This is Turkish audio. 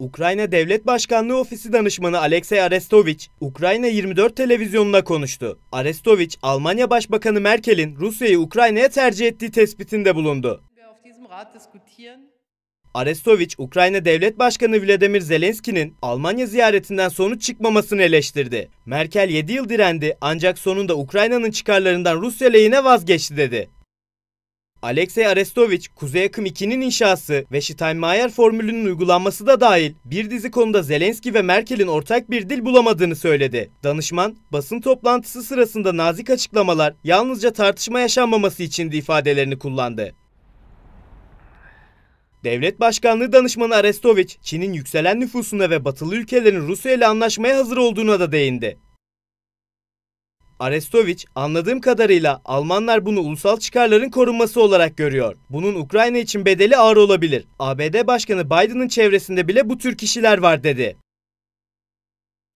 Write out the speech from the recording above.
Ukrayna Devlet Başkanlığı Ofisi Danışmanı Alexey Arestoviç, Ukrayna 24 televizyonuna konuştu. Arestoviç, Almanya Başbakanı Merkel'in Rusya'yı Ukrayna'ya tercih ettiği tespitinde bulundu. Arestoviç, Ukrayna Devlet Başkanı Vladimir Zelenski'nin Almanya ziyaretinden sonuç çıkmamasını eleştirdi. Merkel 7 yıl direndi ancak sonunda Ukrayna'nın çıkarlarından Rusya lehine vazgeçti dedi. Alexey Arestovich, Kuzey Akım 2'nin inşası ve Steinmeier formülünün uygulanması da dahil bir dizi konuda Zelenski ve Merkel'in ortak bir dil bulamadığını söyledi. Danışman, basın toplantısı sırasında nazik açıklamalar yalnızca tartışma yaşanmaması içindi ifadelerini kullandı. Devlet Başkanlığı Danışmanı Arestoviç, Çin'in yükselen nüfusuna ve batılı ülkelerin Rusya ile anlaşmaya hazır olduğuna da değindi. Arestoviç anladığım kadarıyla Almanlar bunu ulusal çıkarların korunması olarak görüyor. Bunun Ukrayna için bedeli ağır olabilir. ABD Başkanı Biden'ın çevresinde bile bu tür kişiler var dedi.